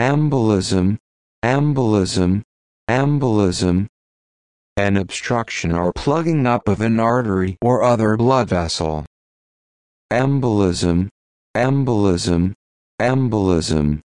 embolism, embolism, embolism, an obstruction or plugging up of an artery or other blood vessel. Embolism, embolism, embolism